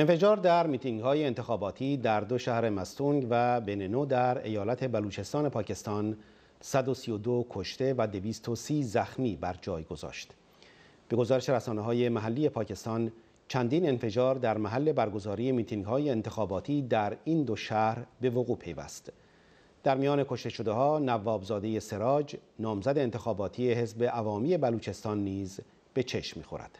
انفجار در میتینگ های انتخاباتی در دو شهر مستونگ و بننو در ایالت بلوچستان پاکستان 132 کشته و 230 زخمی بر جای گذاشت. به گزارش رسانه های محلی پاکستان چندین انفجار در محل برگزاری میتینگ های انتخاباتی در این دو شهر به وقوع پیوست. در میان کشته شده ها نوابزاده سراج نامزد انتخاباتی حزب عوامی بلوچستان نیز به چشم می‌خورد.